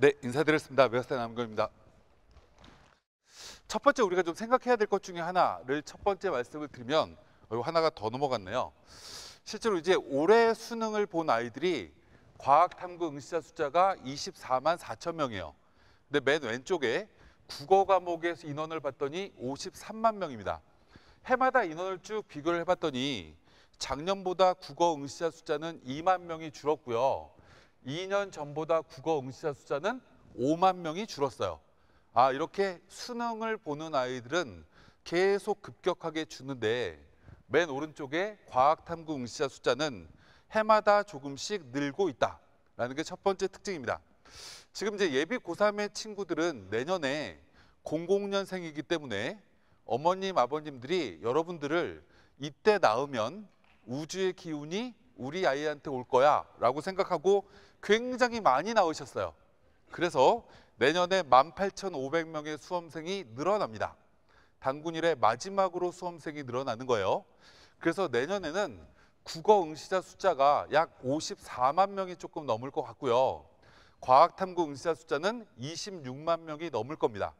네, 인사드렸습니다. 메어스타 남근입니다. 첫 번째 우리가 좀 생각해야 될 것 중에 하나를 첫 번째 말씀을 드리면 어, 이 하나가 더 넘어갔네요. 실제로 이제 올해 수능을 본 아이들이 과학탐구 응시자 숫자가 24만 4천 명이에요. 근데 맨 왼쪽에 국어 과목에서 인원을 봤더니 53만 명입니다. 해마다 인원을 쭉 비교를 해봤더니 작년보다 국어 응시자 숫자는 2만 명이 줄었고요. 2년 전보다 국어 응시자 숫자는 5만 명이 줄었어요. 아, 이렇게 수능을 보는 아이들은 계속 급격하게 주는데 맨 오른쪽에 과학탐구 응시자 숫자는 해마다 조금씩 늘고 있다라는 게 첫 번째 특징입니다. 지금 이제 예비 고3의 친구들은 내년에 00년생이기 때문에 어머님, 아버님들이 여러분들을 이때 낳으면 우주의 기운이 우리 아이한테 올 거야 라고 생각하고 굉장히 많이 나오셨어요. 그래서 내년에 18,500명의 수험생이 늘어납니다. 단군 일의 마지막으로 수험생이 늘어나는 거예요. 그래서 내년에는 국어 응시자 숫자가 약 54만 명이 조금 넘을 것 같고요. 과학탐구 응시자 숫자는 26만 명이 넘을 겁니다.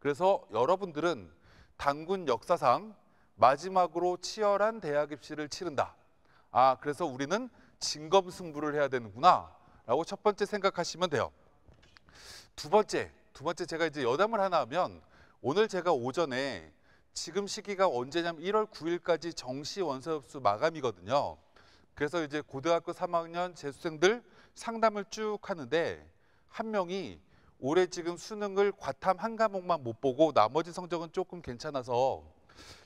그래서 여러분들은 단군 역사상 마지막으로 치열한 대학 입시를 치른다. 아, 그래서 우리는 진검승부를 해야 되는구나 라고 첫 번째 생각하시면 돼요. 두 번째, 두 번째 제가 이제 여담을 하나 하면 오늘 제가 오전에 지금 시기가 언제냐면 1월 9일까지 정시 원서협수 마감이거든요. 그래서 이제 고등학교 3학년 재수생들 상담을 쭉 하는데 한 명이 올해 지금 수능을 과탐 한 과목만 못 보고 나머지 성적은 조금 괜찮아서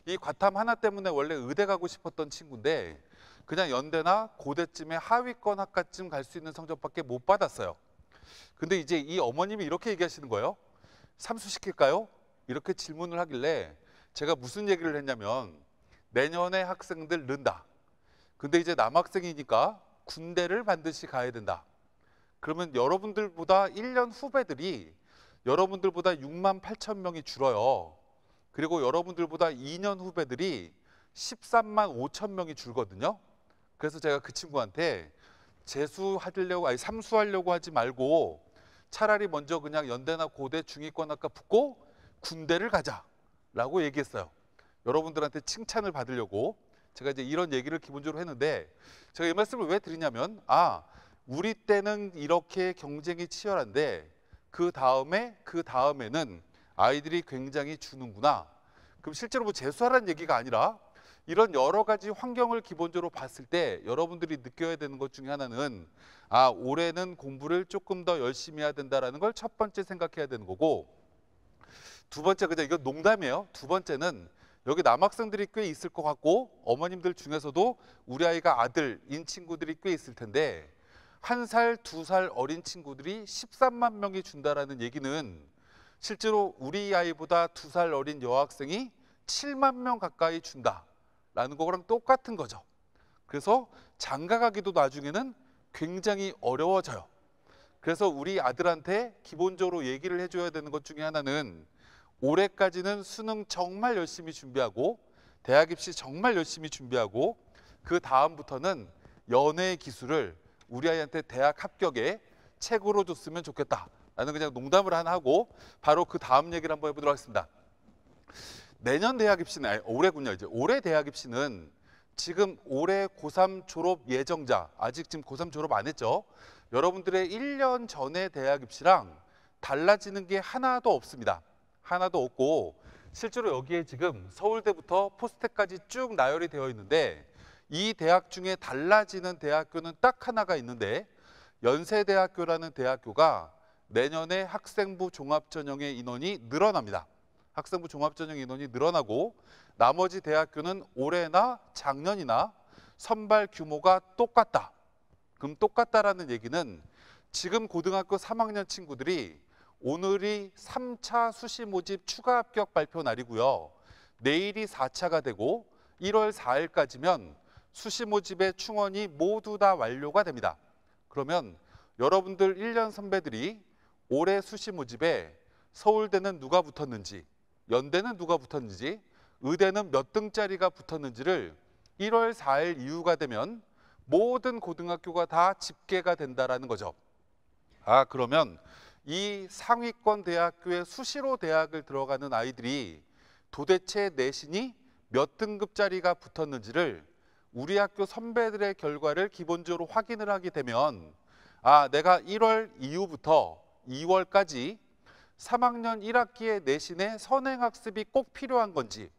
이 과탐 하나 때문에 원래 의대 가고 싶었던 친구인데 그냥 연대나 고대쯤에 하위권 학과쯤 갈 수 있는 성적밖에 못 받았어요. 근데 이제 이 어머님이 이렇게 얘기하시는 거예요. 삼수시킬까요? 이렇게 질문을 하길래 제가 무슨 얘기를 했냐면 내년에 학생들 는다. 근데 이제 남학생이니까 군대를 반드시 가야 된다. 그러면 여러분들보다 1년 후배들이 여러분들보다 6만 8천 명이 줄어요. 그리고 여러분들보다 2년 후배들이 13만 5천 명이 줄거든요. 그래서 제가 그 친구한테 재수하려고 아니 삼수하려고 하지 말고 차라리 먼저 그냥 연대나 고대 중위권 학과 붙고 군대를 가자라고 얘기했어요. 여러분들한테 칭찬을 받으려고 제가 이제 이런 얘기를 기본적으로 했는데 제가 이 말씀을 왜 드리냐면 아 우리 때는 이렇게 경쟁이 치열한데 그 다음에 그 다음에는 아이들이 굉장히 주는구나. 그럼 실제로 뭐 재수하라는 얘기가 아니라 이런 여러 가지 환경을 기본적으로 봤을 때 여러분들이 느껴야 되는 것 중에 하나는 아 올해는 공부를 조금 더 열심히 해야 된다라는 걸 첫 번째 생각해야 되는 거고 두 번째 그냥 이거 농담이에요. 두 번째는 여기 남학생들이 꽤 있을 것 같고 어머님들 중에서도 우리 아이가 아들인 친구들이 꽤 있을 텐데 한 살, 두 살 어린 친구들이 13만 명이 준다라는 얘기는 실제로 우리 아이보다 두 살 어린 여학생이 7만 명 가까이 준다. 라는 거랑 똑같은 거죠. 그래서 장가가기도 나중에는 굉장히 어려워져요. 그래서 우리 아들한테 기본적으로 얘기를 해줘야 되는 것 중에 하나는 올해까지는 수능 정말 열심히 준비하고 대학 입시 정말 열심히 준비하고 그 다음부터는 연애 기술을 우리 아이한테 대학 합격에 책으로 줬으면 좋겠다. 라는 그냥 농담을 하나 하고 바로 그 다음 얘기를 한번 해보도록 하겠습니다. 내년 대학 입시는 아니, 올해군요. 이제 올해 대학 입시는 지금 올해 고3 졸업 예정자 아직 지금 고3 졸업 안 했죠. 여러분들의 1년 전에 대학 입시랑 달라지는 게 하나도 없습니다. 하나도 없고 실제로 여기에 지금 서울대부터 포스텍까지 쭉 나열이 되어 있는데 이 대학 중에 달라지는 대학교는 딱 하나가 있는데 연세대학교라는 대학교가 내년에 학생부 종합전형의 인원이 늘어납니다. 학생부 종합전형 인원이 늘어나고 나머지 대학교는 올해나 작년이나 선발 규모가 똑같다. 그럼 똑같다라는 얘기는 지금 고등학교 3학년 친구들이 오늘이 3차 수시 모집 추가 합격 발표 날이고요. 내일이 4차가 되고 1월 4일까지면 수시 모집의 충원이 모두 다 완료가 됩니다. 그러면 여러분들 1년 선배들이 올해 수시 모집에 서울대는 누가 붙었는지 연대는 누가 붙었는지 의대는 몇 등짜리가 붙었는지를 1월 4일 이후가 되면 모든 고등학교가 다 집계가 된다라는 거죠. 아 그러면 이 상위권 대학교에 수시로 대학을 들어가는 아이들이 도대체 내신이 몇 등급짜리가 붙었는지를 우리 학교 선배들의 결과를 기본적으로 확인을 하게 되면 아 내가 1월 이후부터 2월까지 3학년 1학기에 내신에 선행학습이 꼭 필요한 건지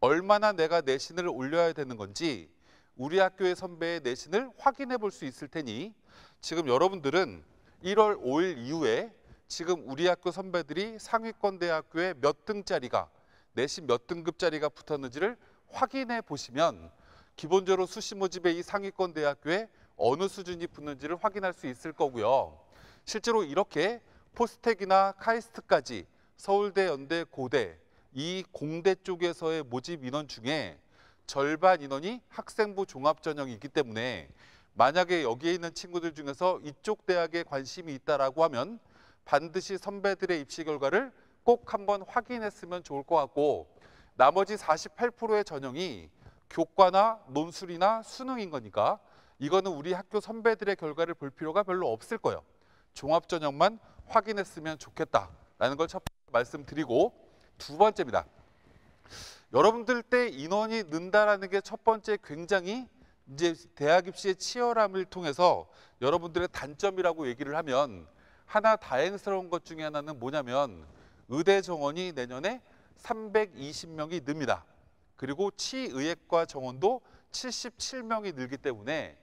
얼마나 내가 내신을 올려야 되는 건지 우리 학교의 선배의 내신을 확인해 볼 수 있을 테니 지금 여러분들은 1월 5일 이후에 지금 우리 학교 선배들이 상위권 대학교에 몇 등짜리가 내신 몇 등급짜리가 붙었는지를 확인해 보시면 기본적으로 수시 모집에 이 상위권 대학교에 어느 수준이 붙는지를 확인할 수 있을 거고요. 실제로 이렇게 포스텍이나 카이스트까지 서울대, 연대, 고대 이 공대 쪽에서의 모집 인원 중에 절반 인원이 학생부 종합전형이기 때문에 만약에 여기에 있는 친구들 중에서 이쪽 대학에 관심이 있다라고 하면 반드시 선배들의 입시 결과를 꼭 한번 확인했으면 좋을 것 같고 나머지 48%의 전형이 교과나 논술이나 수능인 거니까 이거는 우리 학교 선배들의 결과를 볼 필요가 별로 없을 거예요. 종합전형만 확인했으면 좋겠다라는 걸 첫 번째 말씀드리고 두 번째입니다. 여러분들 때 인원이 는다라는 게 첫 번째 굉장히 이제 대학 입시의 치열함을 통해서 여러분들의 단점이라고 얘기를 하면 하나 다행스러운 것 중에 하나는 뭐냐면 의대 정원이 내년에 320명이 늡니다. 그리고 치의학과 정원도 77명이 늘기 때문에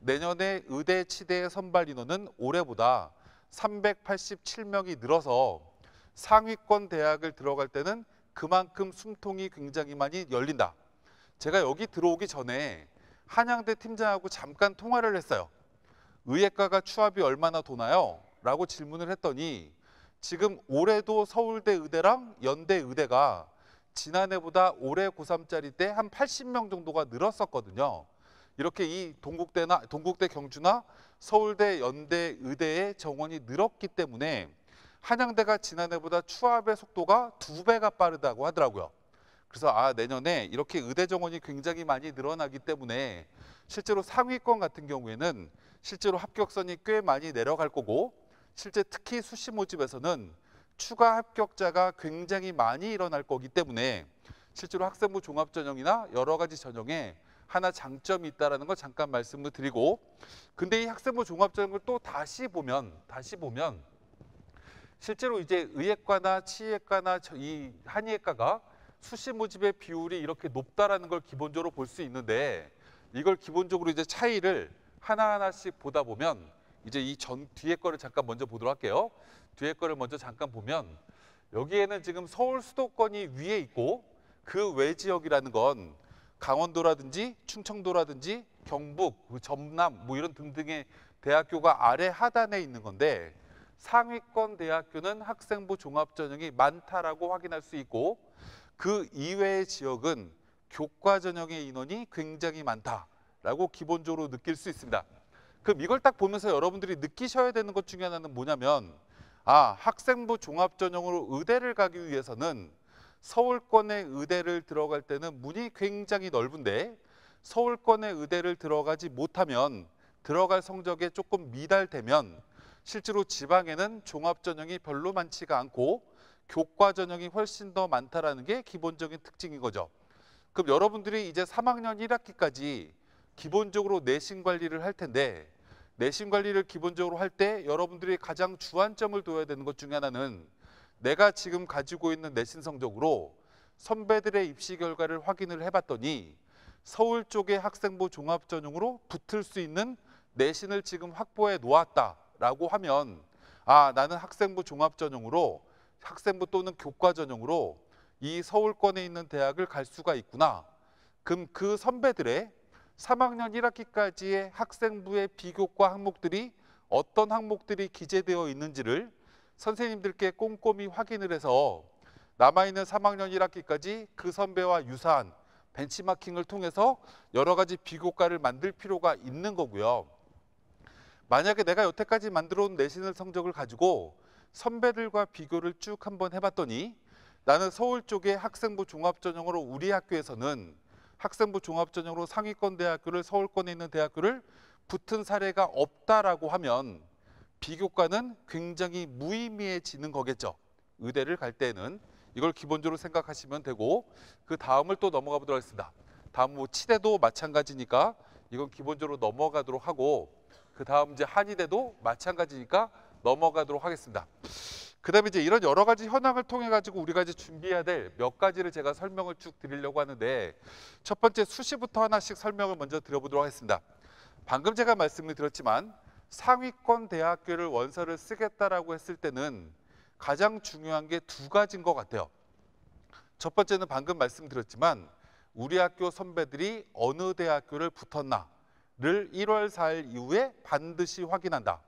내년에 의대 치대 선발 인원은 올해보다 387명이 늘어서 상위권 대학을 들어갈 때는 그만큼 숨통이 굉장히 많이 열린다. 제가 여기 들어오기 전에 한양대 팀장하고 잠깐 통화를 했어요. 의예과가 추합이 얼마나 도나요? 라고 질문을 했더니 지금 올해도 서울대 의대랑 연대 의대가 지난해보다 올해 고3짜리 때 한 80명 정도가 늘었었거든요. 이렇게 이 동국대나 동국대 경주나 서울대 연대 의대의 정원이 늘었기 때문에 한양대가 지난해보다 추합의 속도가 두 배가 빠르다고 하더라고요. 그래서 아 내년에 이렇게 의대 정원이 굉장히 많이 늘어나기 때문에 실제로 상위권 같은 경우에는 실제로 합격선이 꽤 많이 내려갈 거고 실제 특히 수시 모집에서는 추가 합격자가 굉장히 많이 일어날 거기 때문에 실제로 학생부 종합전형이나 여러 가지 전형에 하나 장점이 있다라는 걸 잠깐 말씀을 드리고 근데 이 학생부 종합적인걸 또 다시 보면 다시 보면 실제로 이제 의예과나 치의과나 이 한의예과가 수시 모집의 비율이 이렇게 높다라는 걸 기본적으로 볼 수 있는데 이걸 기본적으로 이제 차이를 하나하나씩 보다 보면 이제 이 전 뒤에 거를 잠깐 먼저 보도록 할게요. 뒤에 거를 먼저 잠깐 보면 여기에는 지금 서울 수도권이 위에 있고 그 외 지역이라는 건 강원도라든지 충청도라든지 경북, 뭐 전남 뭐 이런 등등의 대학교가 아래 하단에 있는 건데 상위권 대학교는 학생부 종합 전형이 많다라고 확인할 수 있고 그 이외의 지역은 교과 전형의 인원이 굉장히 많다라고 기본적으로 느낄 수 있습니다. 그럼 이걸 딱 보면서 여러분들이 느끼셔야 되는 것 중에 하나는 뭐냐면 아 학생부 종합 전형으로 의대를 가기 위해서는 서울권의 의대를 들어갈 때는 문이 굉장히 넓은데 서울권의 의대를 들어가지 못하면 들어갈 성적에 조금 미달되면 실제로 지방에는 종합 전형이 별로 많지가 않고 교과 전형이 훨씬 더 많다라는 게 기본적인 특징인 거죠. 그럼 여러분들이 이제 3학년 1학기까지 기본적으로 내신 관리를 할 텐데 내신 관리를 기본적으로 할 때 여러분들이 가장 주안점을 둬야 되는 것 중에 하나는 내가 지금 가지고 있는 내신 성적으로 선배들의 입시 결과를 확인을 해봤더니 서울 쪽의 학생부 종합 전형으로 붙을 수 있는 내신을 지금 확보해 놓았다라고 하면 아 나는 학생부 종합 전형으로 학생부 또는 교과 전형으로 이 서울권에 있는 대학을 갈 수가 있구나. 그럼 그 선배들의 3학년 1학기까지의 학생부의 비교과 항목들이 어떤 항목들이 기재되어 있는지를 선생님들께 꼼꼼히 확인을 해서 남아있는 3학년 1학기까지 그 선배와 유사한 벤치마킹을 통해서 여러 가지 비교과를 만들 필요가 있는 거고요. 만약에 내가 여태까지 만들어온 내신을 성적을 가지고 선배들과 비교를 쭉 한번 해봤더니 나는 서울 쪽의 학생부 종합전형으로 우리 학교에서는 학생부 종합전형으로 상위권 대학교를 서울권에 있는 대학교를 붙은 사례가 없다라고 하면 비교과는 굉장히 무의미해지는 거겠죠. 의대를 갈 때는 이걸 기본적으로 생각하시면 되고 그 다음을 또 넘어가 보도록 하겠습니다. 다음 뭐 치대도 마찬가지니까 이건 기본적으로 넘어가도록 하고 그 다음 이제 한의대도 마찬가지니까 넘어가도록 하겠습니다. 그 다음에 이제 이런 여러 가지 현황을 통해 가지고 우리가 이제 준비해야 될 몇 가지를 제가 설명을 쭉 드리려고 하는데 첫 번째 수시부터 하나씩 설명을 먼저 드려보도록 하겠습니다. 방금 제가 말씀을 드렸지만 상위권 대학교를 원서를 쓰겠다라고 했을 때는 가장 중요한 게 두 가지인 것 같아요. 첫 번째는 방금 말씀드렸지만 우리 학교 선배들이 어느 대학교를 붙었나를 1월 4일 이후에 반드시 확인한다.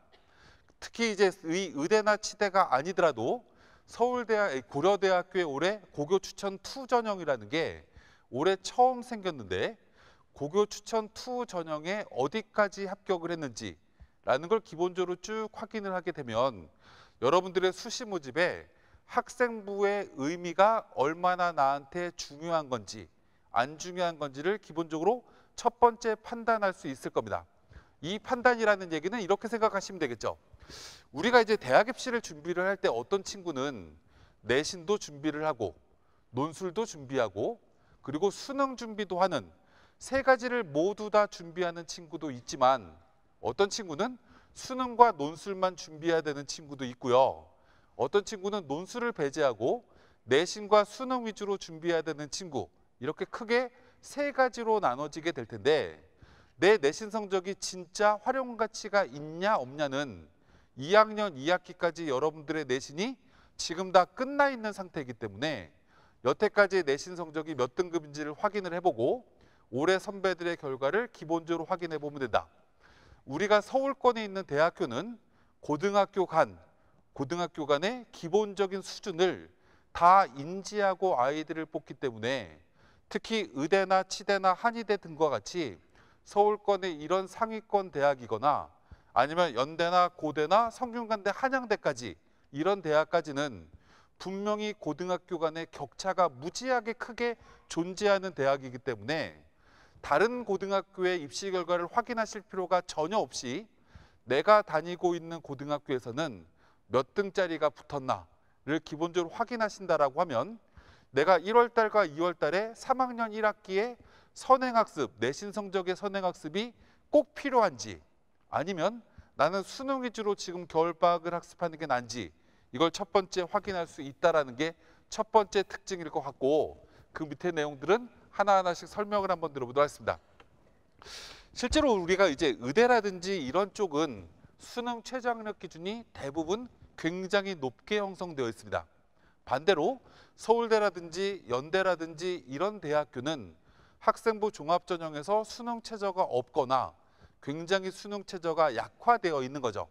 특히 이제 의대나 치대가 아니더라도 서울대학 고려대학교의 올해 고교 추천 투 전형이라는 게 올해 처음 생겼는데 고교 추천 투 전형에 어디까지 합격을 했는지 라는 걸 기본적으로 쭉 확인을 하게 되면 여러분들의 수시 모집에 학생부의 의미가 얼마나 나한테 중요한 건지 안 중요한 건지를 기본적으로 첫 번째 판단할 수 있을 겁니다. 이 판단이라는 얘기는 이렇게 생각하시면 되겠죠. 우리가 이제 대학 입시를 준비를 할 때 어떤 친구는 내신도 준비를 하고 논술도 준비하고 그리고 수능 준비도 하는 세 가지를 모두 다 준비하는 친구도 있지만 어떤 친구는 수능과 논술만 준비해야 되는 친구도 있고요. 어떤 친구는 논술을 배제하고 내신과 수능 위주로 준비해야 되는 친구 이렇게 크게 세 가지로 나눠지게 될 텐데 내 내신 성적이 진짜 활용 가치가 있냐 없냐는 2학년 2학기까지 여러분들의 내신이 지금 다 끝나 있는 상태이기 때문에 여태까지 내신 성적이 몇 등급인지를 확인을 해보고 올해 선배들의 결과를 기본적으로 확인해 보면 된다. 우리가 서울권에 있는 대학교는 고등학교 간, 고등학교 간의 기본적인 수준을 다 인지하고 아이들을 뽑기 때문에 특히 의대나 치대나 한의대 등과 같이 서울권의 이런 상위권 대학이거나 아니면 연대나 고대나 성균관대 한양대까지 이런 대학까지는 분명히 고등학교 간의 격차가 무지하게 크게 존재하는 대학이기 때문에 다른 고등학교의 입시 결과를 확인하실 필요가 전혀 없이 내가 다니고 있는 고등학교에서는 몇 등짜리가 붙었나를 기본적으로 확인하신다라고 하면 내가 1월 달과 2월 달에 3학년 1학기에 선행학습, 내신 성적의 선행학습이 꼭 필요한지 아니면 나는 수능 위주로 지금 겨울방학을 학습하는 게 난지 이걸 첫 번째 확인할 수 있다라는 게 첫 번째 특징일 것 같고 그 밑에 내용들은 하나하나씩 설명을 한번 들어보도록 하겠습니다. 실제로 우리가 이제 의대라든지 이런 쪽은 수능 최저학력 기준이 대부분 굉장히 높게 형성되어 있습니다. 반대로 서울대라든지 연대라든지 이런 대학교는 학생부 종합전형에서 수능 최저가 없거나 굉장히 수능 최저가 약화되어 있는 거죠.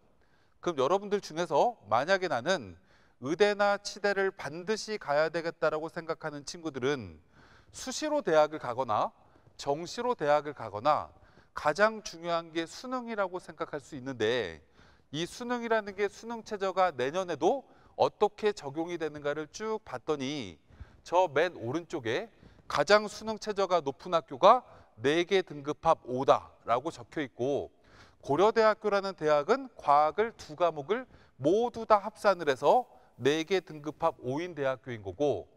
그럼 여러분들 중에서 만약에 나는 의대나 치대를 반드시 가야 되겠다라고 생각하는 친구들은 수시로 대학을 가거나 정시로 대학을 가거나 가장 중요한 게 수능이라고 생각할 수 있는데 이 수능이라는 게 수능 체제가 내년에도 어떻게 적용이 되는가를 쭉 봤더니 저 맨 오른쪽에 가장 수능 체제가 높은 학교가 네 개 등급합 오다라고 적혀 있고 고려대학교라는 대학은 과학을 두 과목을 모두 다 합산을 해서 네 개 등급합 오인 대학교인 거고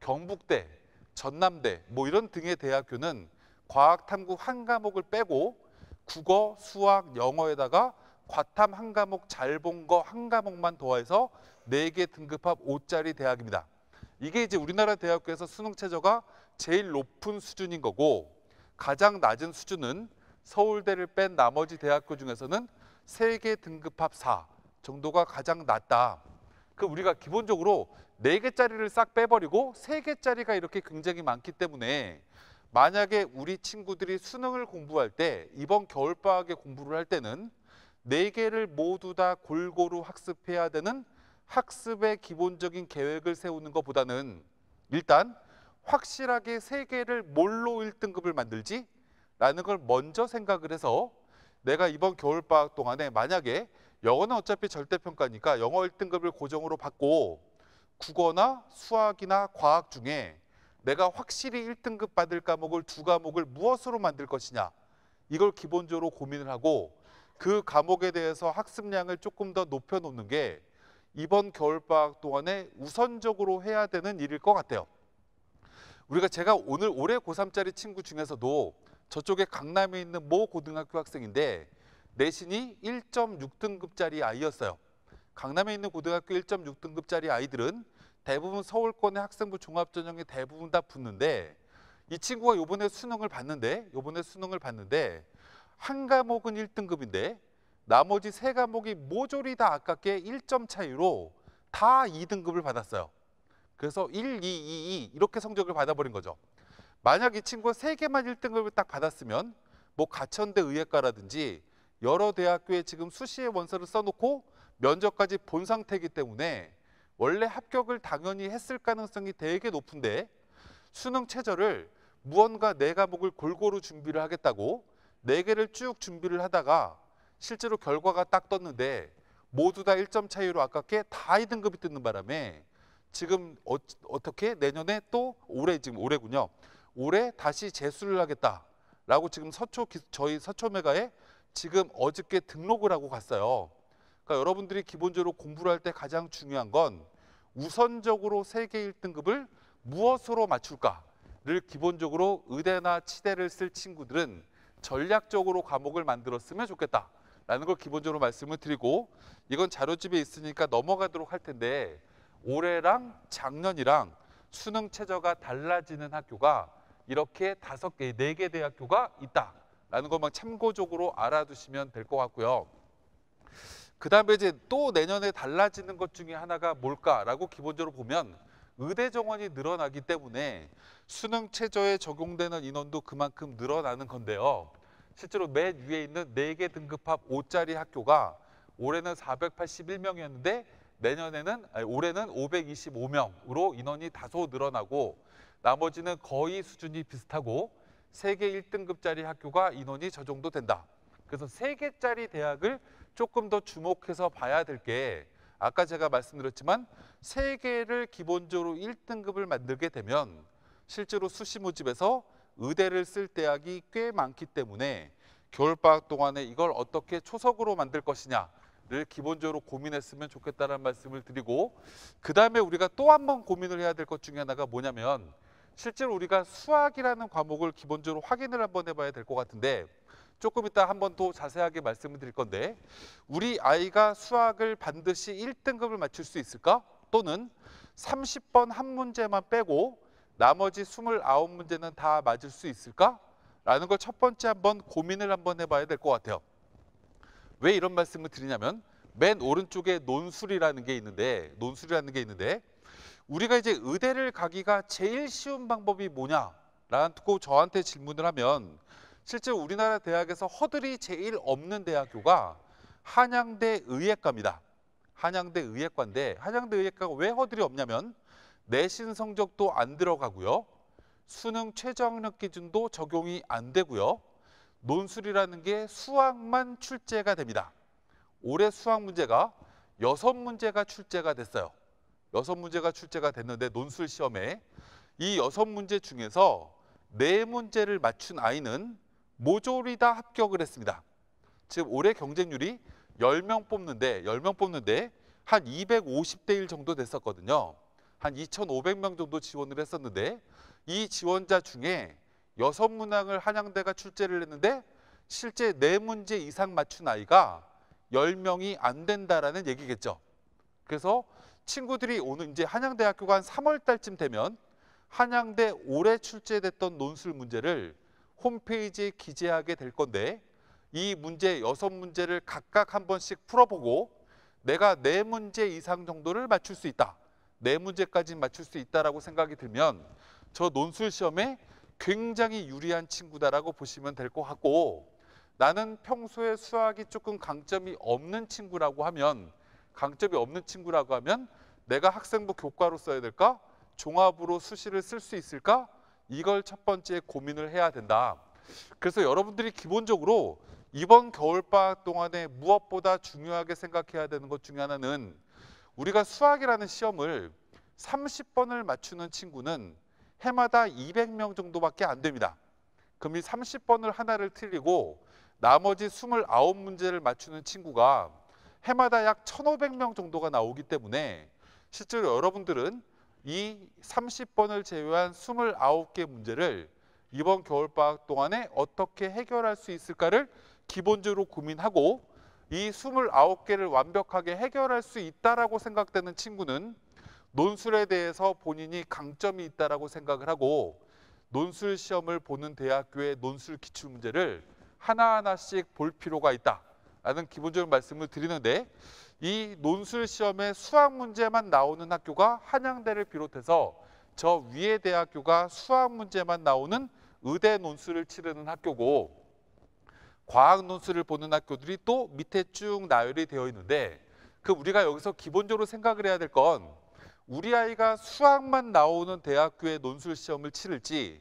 경북대, 전남대 뭐 이런 등의 대학교는 과학탐구 한 과목을 빼고 국어, 수학, 영어에다가 과탐 한 과목 잘 본 거 한 과목만 더해서 네 개 등급합 5짜리 대학입니다. 이게 이제 우리나라 대학교에서 수능 최저가 제일 높은 수준인 거고 가장 낮은 수준은 서울대를 뺀 나머지 대학교 중에서는 세 개 등급합 4 정도가 가장 낮다. 그 우리가 기본적으로 네개짜리를싹 빼버리고 세개짜리가 이렇게 굉장히 많기 때문에 만약에 우리 친구들이 수능을 공부할 때 이번 겨울방학에 공부를 할 때는 네개를 모두 다 골고루 학습해야 되는 학습의 기본적인 계획을 세우는 것보다는 일단 확실하게 세개를 뭘로 일등급을 만들지? 라는 걸 먼저 생각을 해서 내가 이번 겨울방학 동안에 만약에 영어는 어차피 절대평가니까 영어 1등급을 고정으로 받고 국어나 수학이나 과학 중에 내가 확실히 1등급 받을 과목을 두 과목을 무엇으로 만들 것이냐 이걸 기본적으로 고민을 하고 그 과목에 대해서 학습량을 조금 더 높여놓는 게 이번 겨울방학 동안에 우선적으로 해야 되는 일일 것 같아요. 우리가 제가 오늘 올해 고3짜리 친구 중에서도 저쪽에 강남에 있는 모 고등학교 학생인데 내신이 1.6등급짜리 아이였어요. 강남에 있는 고등학교 1.6등급짜리 아이들은 대부분 서울권의 학생부 종합전형에 대부분 다 붙는데 이 친구가 요번에 수능을 봤는데 요번에 수능을 봤는데 한 과목은 1등급인데 나머지 세 과목이 모조리 다 아깝게 1점 차이로 다 2등급을 받았어요. 그래서 1, 2, 2, 2 이렇게 성적을 받아버린 거죠. 만약 이 친구가 세개만 1등급을 딱 받았으면 뭐 가천대 의예과라든지 여러 대학교에 지금 수시의 원서를 써놓고 면접까지 본 상태이기 때문에 원래 합격을 당연히 했을 가능성이 되게 높은데 수능 체저를 무언가 네 과목을 골고루 준비를 하겠다고 네 개를 쭉 준비를 하다가 실제로 결과가 딱 떴는데 모두 다 1점 차이로 아깝게 다 2등급이 뜨는 바람에 지금 어, 떻게 내년에 또 올해 지금 올해군요. 올해 다시 재수를 하겠다라고 지금 서초 저희 서초메가에 지금 어저께 등록을 하고 갔어요. 그러니까 여러분들이 기본적으로 공부를 할 때 가장 중요한 건 우선적으로 세계 1등급을 무엇으로 맞출까를 기본적으로 의대나 치대를 쓸 친구들은 전략적으로 과목을 만들었으면 좋겠다라는 걸 기본적으로 말씀을 드리고 이건 자료집에 있으니까 넘어가도록 할 텐데 올해랑 작년이랑 수능 체제가 달라지는 학교가 이렇게 다섯 개, 네 개 대학교가 있다. 라는 것만 참고적으로 알아두시면 될 것 같고요. 그 다음에 이제 또 내년에 달라지는 것 중에 하나가 뭘까라고 기본적으로 보면 의대 정원이 늘어나기 때문에 수능 체저에 적용되는 인원도 그만큼 늘어나는 건데요. 실제로 맨 위에 있는 네 개 등급합 5짜리 학교가 올해는 481명이었는데 내년에는 아니, 올해는 525명으로 인원이 다소 늘어나고 나머지는 거의 수준이 비슷하고 세계 1등급짜리 학교가 인원이 저 정도 된다. 그래서 세계짜리 대학을 조금 더 주목해서 봐야 될 게 아까 제가 말씀드렸지만 세계를 기본적으로 1등급을 만들게 되면 실제로 수시 모집에서 의대를 쓸 대학이 꽤 많기 때문에 겨울방학 동안에 이걸 어떻게 초석으로 만들 것이냐를 기본적으로 고민했으면 좋겠다는 말씀을 드리고 그 다음에 우리가 또 한 번 고민을 해야 될 것 중에 하나가 뭐냐면 실제로 우리가 수학이라는 과목을 기본적으로 확인을 한번 해봐야 될 것 같은데 조금 이따 한번 더 자세하게 말씀을 드릴 건데 우리 아이가 수학을 반드시 1등급을 맞출 수 있을까? 또는 30번 한 문제만 빼고 나머지 29문제는 다 맞을 수 있을까? 라는 걸 첫 번째 한번 고민을 한번 해봐야 될 것 같아요. 왜 이런 말씀을 드리냐면 맨 오른쪽에 논술이라는 게 있는데 논술이라는 게 있는데 우리가 이제 의대를 가기가 제일 쉬운 방법이 뭐냐라고 는듣 저한테 질문을 하면 실제 우리나라 대학에서 허들이 제일 없는 대학교가 한양대 의예과입니다. 한양대 의예과인데 한양대 의예과가 왜 허들이 없냐면 내신 성적도 안 들어가고요. 수능 최저학력 기준도 적용이 안 되고요. 논술이라는 게 수학만 출제가 됩니다. 올해 수학 문제가 여섯 문제가 출제가 됐어요. 여섯 문제가 출제가 됐는데 논술 시험에 이 여섯 문제 중에서 네 문제를 맞춘 아이는 모조리 다 합격을 했습니다. 즉 올해 경쟁률이 열 명 뽑는데 열 명 뽑는데 한 250대 1 정도 됐었거든요. 한 2,500명 정도 지원을 했었는데 이 지원자 중에 여섯 문항을 한양대가 출제를 했는데 실제 네 문제 이상 맞춘 아이가 열명이안 된다라는 얘기겠죠. 그래서 친구들이 오는 이제 한양대학교가 한 3월 달쯤 되면 한양대 올해 출제됐던 논술 문제를 홈페이지에 기재하게 될 건데 이 문제 여섯 문제를 각각 한 번씩 풀어보고 내가 네 문제 이상 정도를 맞출 수 있다. 네 문제까지 맞출 수 있다라고 생각이 들면 저 논술 시험에 굉장히 유리한 친구다라고 보시면 될 것 같고 나는 평소에 수학이 조금 강점이 없는 친구라고 하면 강점이 없는 친구라고 하면 내가 학생부 교과로 써야 될까? 종합으로 수시를 쓸 수 있을까? 이걸 첫 번째 고민을 해야 된다. 그래서 여러분들이 기본적으로 이번 겨울방학 동안에 무엇보다 중요하게 생각해야 되는 것 중에 하나는 우리가 수학이라는 시험을 30번을 맞추는 친구는 해마다 200명 정도밖에 안 됩니다. 그럼 이 30번을 하나를 틀리고 나머지 29문제를 맞추는 친구가 해마다 약 1,500명 정도가 나오기 때문에 실제로 여러분들은 이 30번을 제외한 29개 문제를 이번 겨울방학 동안에 어떻게 해결할 수 있을까를 기본적으로 고민하고 이 29개를 완벽하게 해결할 수 있다라고 생각되는 친구는 논술에 대해서 본인이 강점이 있다라고 생각을 하고 논술 시험을 보는 대학교의 논술 기출 문제를 하나하나씩 볼 필요가 있다. 라는 기본적인 말씀을 드리는데 이 논술 시험에 수학 문제만 나오는 학교가 한양대를 비롯해서 저 위에 대학교가 수학 문제만 나오는 의대 논술을 치르는 학교고 과학 논술을 보는 학교들이 또 밑에 쭉 나열이 되어 있는데 그 우리가 여기서 기본적으로 생각을 해야 될 건 우리 아이가 수학만 나오는 대학교의 논술 시험을 치를지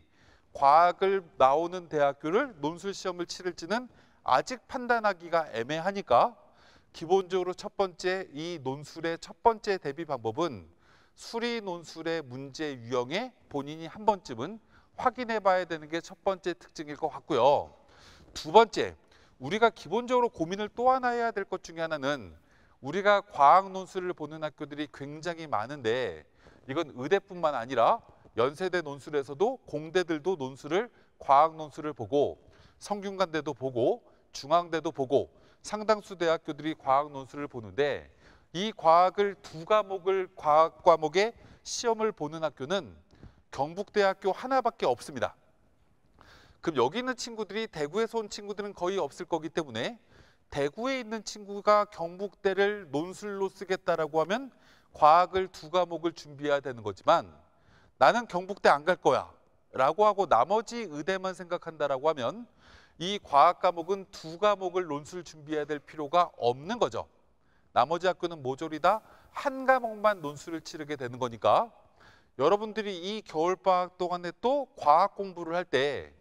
과학을 나오는 대학교를 논술 시험을 치를지는 아직 판단하기가 애매하니까 기본적으로 첫 번째 이 논술의 첫 번째 대비 방법은 수리 논술의 문제 유형에 본인이 한 번쯤은 확인해 봐야 되는 게 첫 번째 특징일 것 같고요. 두 번째, 우리가 기본적으로 고민을 또 하나 해야 될 것 중에 하나는 우리가 과학 논술을 보는 학교들이 굉장히 많은데 이건 의대뿐만 아니라 연세대 논술에서도 공대들도 논술을 과학 논술을 보고 성균관대도 보고 중앙대도 보고 상당수 대학교들이 과학 논술을 보는데 이 과학을 두 과목을 과학 과목에 시험을 보는 학교는 경북대학교 하나밖에 없습니다. 그럼 여기 있는 친구들이 대구에서 온 친구들은 거의 없을 거기 때문에 대구에 있는 친구가 경북대를 논술로 쓰겠다라고 하면 과학을 두 과목을 준비해야 되는 거지만 나는 경북대 안 갈 거야 라고 하고 나머지 의대만 생각한다라고 하면 이 과학 과목은 두 과목을 논술 준비해야 될 필요가 없는 거죠. 나머지 학교는 모조리 다 한 과목만 논술을 치르게 되는 거니까 여러분들이 이 겨울방학 동안에 또 과학 공부를 할 때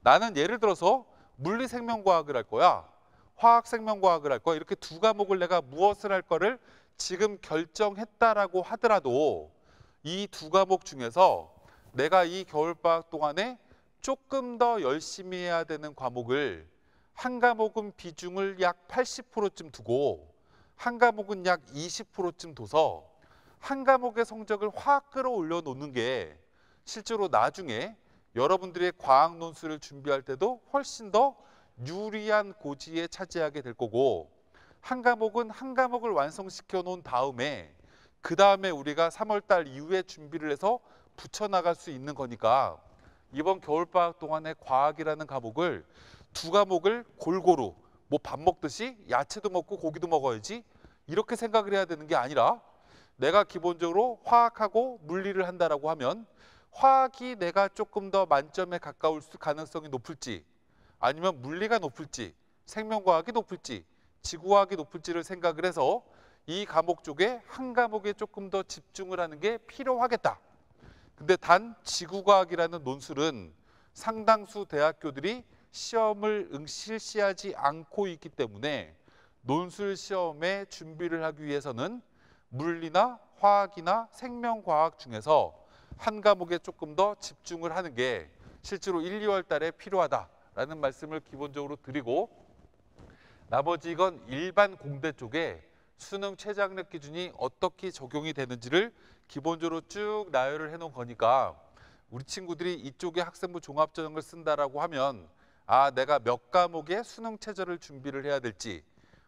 나는 예를 들어서 물리생명과학을 할 거야, 화학생명과학을 할 거야 이렇게 두 과목을 내가 무엇을 할 거를 지금 결정했다라고 하더라도 이 두 과목 중에서 내가 이 겨울방학 동안에 조금 더 열심히 해야 되는 과목을 한 과목은 비중을 약 80%쯤 두고 한 과목은 약 20%쯤 둬서 한 과목의 성적을 확 끌어올려 놓는 게 실제로 나중에 여러분들의 과학 논술을 준비할 때도 훨씬 더 유리한 고지에 차지하게 될 거고 한 과목은 한 과목을 완성시켜 놓은 다음에 그 다음에 우리가 3월달 이후에 준비를 해서 붙여나갈 수 있는 거니까 이번 겨울방학 동안에 과학이라는 과목을 두 과목을 골고루 뭐 밥 먹듯이 야채도 먹고 고기도 먹어야지 이렇게 생각을 해야 되는 게 아니라 내가 기본적으로 화학하고 물리를 한다라고 하면 화학이 내가 조금 더 만점에 가까울 수 가능성이 높을지 아니면 물리가 높을지 생명과학이 높을지 지구과학이 높을지를 생각을 해서 이 과목 쪽에 한 과목에 조금 더 집중을 하는 게 필요하겠다. 근데 단 지구과학이라는 논술은 상당수 대학교들이 시험을 응 실시하지 않고 있기 때문에 논술 시험에 준비를 하기 위해서는 물리나 화학이나 생명과학 중에서 한 과목에 조금 더 집중을 하는 게 실제로 1, 2월 달에 필요하다라는 말씀을 기본적으로 드리고 나머지 이건 일반 공대 쪽에 수능 최저학력 기준이 어떻게 적용이 되는지를 기본적으로 쭉 나열을 해놓은 거니까 우리 친구들이 이쪽에 학생부 종합전형을 쓴다라고 하면 아 내가 몇 과목에 수능 최저를 준비를 해야 될지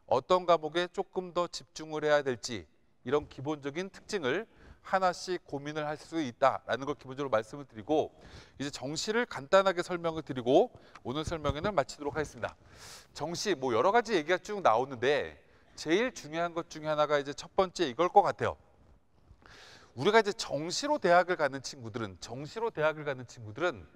어떤 과목에 조금 더 집중을 해야 될지 이런 기본적인 특징을 하나씩 고민을 할 수 있다라는 걸 기본적으로 말씀을 드리고 이제 정시를 간단하게 설명을 드리고 오늘 설명회는 마치도록 하겠습니다. 정시 뭐 여러 가지 얘기가 쭉 나오는데 제일 중요한 것 중에 하나가 이제 첫 번째 이걸 것 같아요. 우리가 이제 정시로 대학을 가는 친구들은 정시로 대학을 가는 친구들은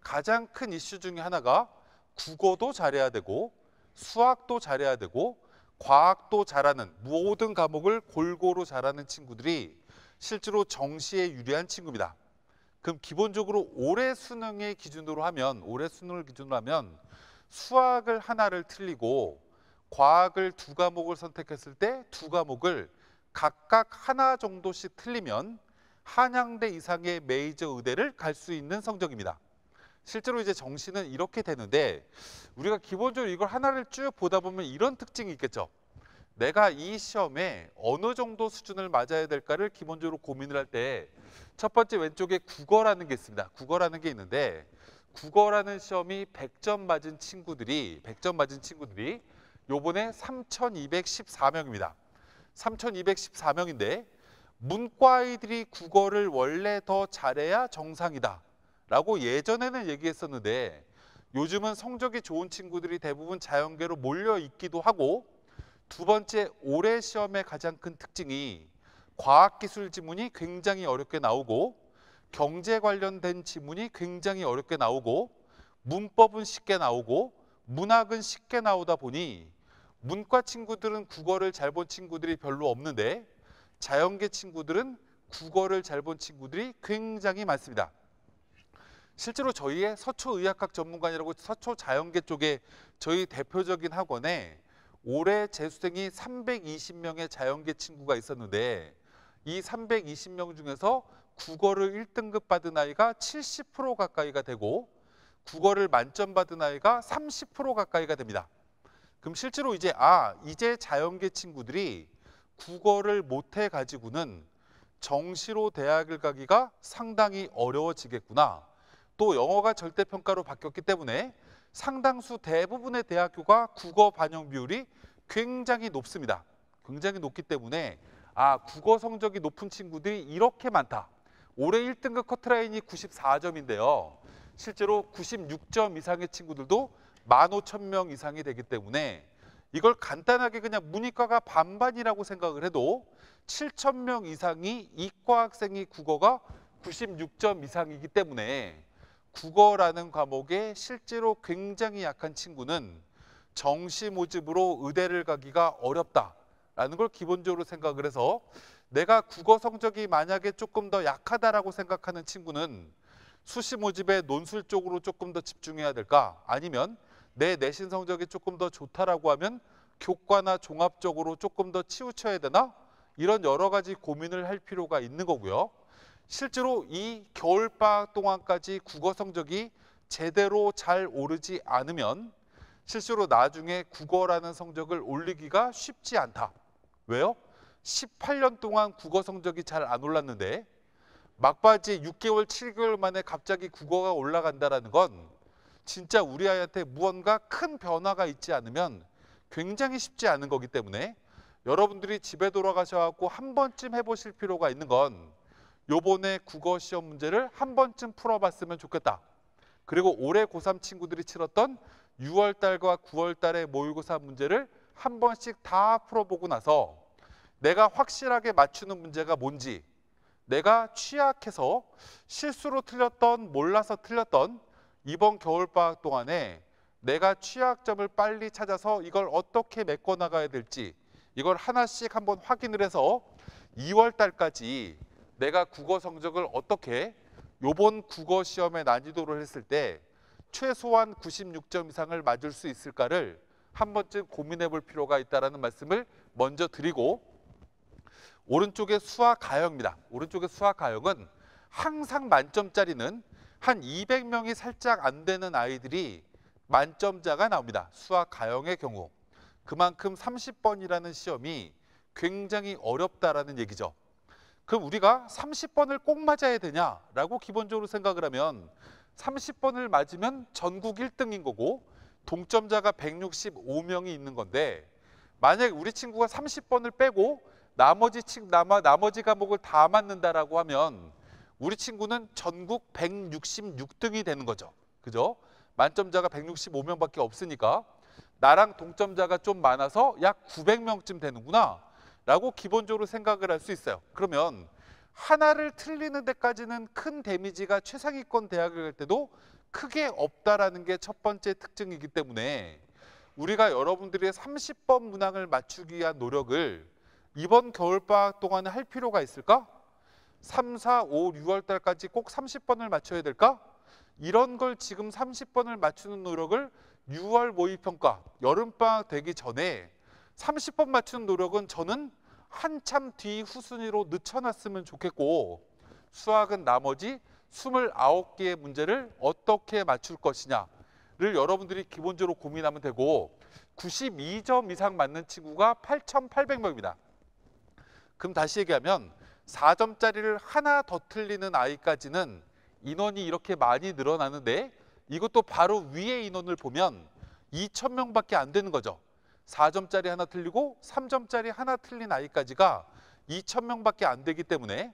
가장 큰 이슈 중에 하나가 국어도 잘해야 되고 수학도 잘해야 되고 과학도 잘하는 모든 과목을 골고루 잘하는 친구들이 실제로 정시에 유리한 친구입니다. 그럼 기본적으로 올해 수능의 기준으로 하면 올해 수능을 기준으로 하면 수학을 하나를 틀리고 과학을 두 과목을 선택했을 때 두 과목을 각각 하나 정도씩 틀리면 한양대 이상의 메이저 의대를 갈 수 있는 성적입니다. 실제로 이제 정시는 이렇게 되는데 우리가 기본적으로 이걸 하나를 쭉 보다 보면 이런 특징이 있겠죠. 내가 이 시험에 어느 정도 수준을 맞아야 될까를 기본적으로 고민을 할 때 첫 번째 왼쪽에 국어라는 게 있습니다. 국어라는 게 있는데 국어라는 시험이 100점 맞은 친구들이 100점 맞은 친구들이 요번에 3,214명입니다. 3,214명인데 문과 아이들이 국어를 원래 더 잘해야 정상이다 라고 예전에는 얘기했었는데 요즘은 성적이 좋은 친구들이 대부분 자연계로 몰려있기도 하고 두 번째 올해 시험의 가장 큰 특징이 과학기술 지문이 굉장히 어렵게 나오고 경제 관련된 지문이 굉장히 어렵게 나오고 문법은 쉽게 나오고 문학은 쉽게 나오다 보니 문과 친구들은 국어를 잘 본 친구들이 별로 없는데 자연계 친구들은 국어를 잘 본 친구들이 굉장히 많습니다. 실제로 저희의 서초의학학 전문관이라고 서초 자연계 쪽에 저희 대표적인 학원에 올해 재수생이 320명의 자연계 친구가 있었는데 이 320명 중에서 국어를 1등급 받은 아이가 70% 가까이가 되고 국어를 만점 받은 아이가 30% 가까이가 됩니다. 그럼 실제로 이제 아 이제 자연계 친구들이 국어를 못해 가지고는 정시로 대학을 가기가 상당히 어려워지겠구나. 또 영어가 절대평가로 바뀌었기 때문에 상당수 대부분의 대학교가 국어 반영 비율이 굉장히 높습니다. 굉장히 높기 때문에 아 국어 성적이 높은 친구들이 이렇게 많다. 올해 1등급 커트라인이 94점인데요. 실제로 96점 이상의 친구들도 만 오천 명 이상이 되기 때문에 이걸 간단하게 그냥 문이과가 반반이라고 생각을 해도 칠천 명 이상이 이과 학생이 국어가 구십육 점 이상이기 때문에 국어라는 과목에 실제로 굉장히 약한 친구는 정시 모집으로 의대를 가기가 어렵다라는 걸 기본적으로 생각을 해서 내가 국어 성적이 만약에 조금 더 약하다라고 생각하는 친구는 수시 모집에 논술 쪽으로 조금 더 집중해야 될까? 아니면 내 내신 성적이 조금 더 좋다라고 하면 교과나 종합적으로 조금 더 치우쳐야 되나? 이런 여러 가지 고민을 할 필요가 있는 거고요. 실제로 이 겨울방학 동안까지 국어 성적이 제대로 잘 오르지 않으면 실제로 나중에 국어라는 성적을 올리기가 쉽지 않다. 왜요? 18년 동안 국어 성적이 잘 안 올랐는데 막바지 6개월, 7개월 만에 갑자기 국어가 올라간다는 건 진짜 우리 아이한테 무언가 큰 변화가 있지 않으면 굉장히 쉽지 않은 거기 때문에 여러분들이 집에 돌아가셔갖고 한 번쯤 해보실 필요가 있는 건 요번에 국어 시험 문제를 한 번쯤 풀어봤으면 좋겠다. 그리고 올해 고3 친구들이 치렀던 6월 달과 9월 달의 모의고사 문제를 한 번씩 다 풀어보고 나서 내가 확실하게 맞추는 문제가 뭔지 내가 취약해서 실수로 틀렸던 몰라서 틀렸던 이번 겨울방학 동안에 내가 취약점을 빨리 찾아서 이걸 어떻게 메꿔나가야 될지 이걸 하나씩 한번 확인을 해서 2월 달까지 내가 국어 성적을 어떻게 요번 국어 시험의 난이도를 했을 때 최소한 96점 이상을 맞을 수 있을까를 한 번쯤 고민해 볼 필요가 있다는 말씀을 먼저 드리고 오른쪽에 수학 가형입니다. 오른쪽에 수학 가형은 항상 만점짜리는 한 200명이 살짝 안 되는 아이들이 만점자가 나옵니다. 수학 가형의 경우. 그만큼 30번이라는 시험이 굉장히 어렵다라는 얘기죠. 그럼 우리가 30번을 꼭 맞아야 되냐라고 기본적으로 생각을 하면 30번을 맞으면 전국 1등인 거고 동점자가 165명이 있는 건데 만약 우리 친구가 30번을 빼고 나머지 나머지 과목을 다 맞는다라고 하면 우리 친구는 전국 166등이 되는 거죠. 그죠? 만점자가 165명밖에 없으니까 나랑 동점자가 좀 많아서 약 900명쯤 되는구나 라고 기본적으로 생각을 할 수 있어요. 그러면 하나를 틀리는 데까지는 큰 데미지가 최상위권 대학을 갈 때도 크게 없다라는 게 첫 번째 특징이기 때문에 우리가 여러분들의 30번 문항을 맞추기 위한 노력을 이번 겨울방학 동안 에할 필요가 있을까? 3, 4, 5, 6월 달까지 꼭 30번을 맞춰야 될까? 이런 걸 지금 30번을 맞추는 노력을 6월 모의평가, 여름방학 되기 전에 30번 맞추는 노력은 저는 한참 뒤 후순위로 늦춰놨으면 좋겠고 수학은 나머지 29개의 문제를 어떻게 맞출 것이냐를 여러분들이 기본적으로 고민하면 되고 92점 이상 맞는 친구가 8,800명입니다. 그럼 다시 얘기하면 4점짜리를 하나 더 틀리는 아이까지는 인원이 이렇게 많이 늘어나는데 이것도 바로 위에 인원을 보면 2,000명밖에 안 되는 거죠. 4점짜리 하나 틀리고 3점짜리 하나 틀린 아이까지가 2,000명밖에 안 되기 때문에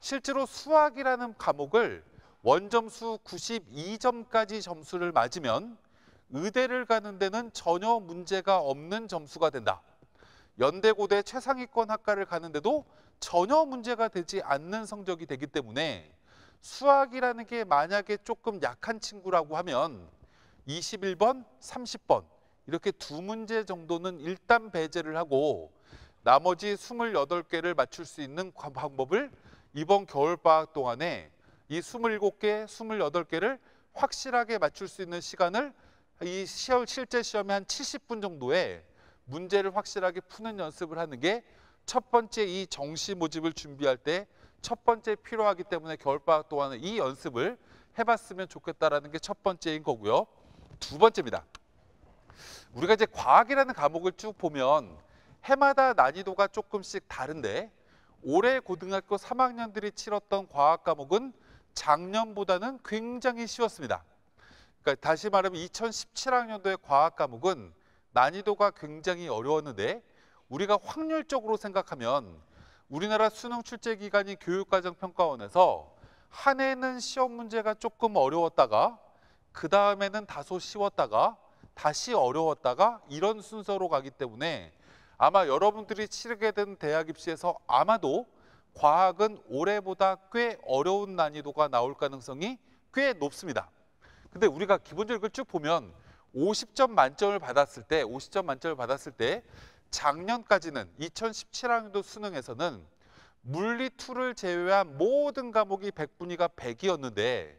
실제로 수학이라는 과목을 원점수 92점까지 점수를 맞으면 의대를 가는 데는 전혀 문제가 없는 점수가 된다. 연대 고대 최상위권 학과를 가는데도 전혀 문제가 되지 않는 성적이 되기 때문에 수학이라는 게 만약에 조금 약한 친구라고 하면 21번, 30번 이렇게 두 문제 정도는 일단 배제를 하고 나머지 28개를 맞출 수 있는 방법을 이번 겨울방학 동안에 이 27개, 28개를 확실하게 맞출 수 있는 시간을 이 시험 실제 시험에한 70분 정도에 문제를 확실하게 푸는 연습을 하는 게첫 번째 이 정시 모집을 준비할 때 첫 번째 필요하기 때문에 겨울방학 동안은 이 연습을 해봤으면 좋겠다라는 게 첫 번째인 거고요. 두 번째입니다. 우리가 이제 과학이라는 과목을 쭉 보면 해마다 난이도가 조금씩 다른데 올해 고등학교 3학년들이 치렀던 과학 과목은 작년보다는 굉장히 쉬웠습니다. 그러니까 다시 말하면 2017학년도의 과학 과목은 난이도가 굉장히 어려웠는데 우리가 확률적으로 생각하면 우리나라 수능 출제 기간인 교육과정평가원에서 한 해는 시험 문제가 조금 어려웠다가 그 다음에는 다소 쉬웠다가 다시 어려웠다가 이런 순서로 가기 때문에 아마 여러분들이 치르게 된 대학 입시에서 아마도 과학은 올해보다 꽤 어려운 난이도가 나올 가능성이 꽤 높습니다. 근데 우리가 기본적으로 쭉 보면 50점 만점을 받았을 때, 50점 만점을 받았을 때 작년까지는 2017학년도 수능에서는 물리 2를 제외한 모든 과목이 백분위가 100이었는데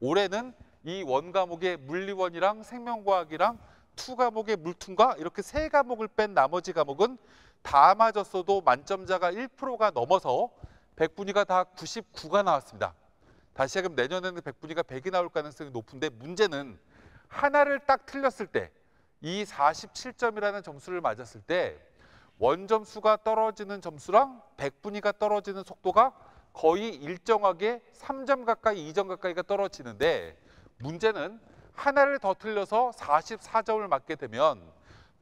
올해는 이원 과목의 물리원이랑 생명과학이랑 투 과목의 물툰과 이렇게 세 과목을 뺀 나머지 과목은 다 맞았어도 만점자가 1%가 넘어서 백분위가다 99가 나왔습니다. 다시 하면 내년에는 백분위가 100이 나올 가능성이 높은데 문제는 하나를 딱 틀렸을 때이 47점이라는 점수를 맞았을 때 원점수가 떨어지는 점수랑 백분위가 떨어지는 속도가 거의 일정하게 3점 가까이, 2점 가까이가 떨어지는데 문제는 하나를 더 틀려서 44점을 맞게 되면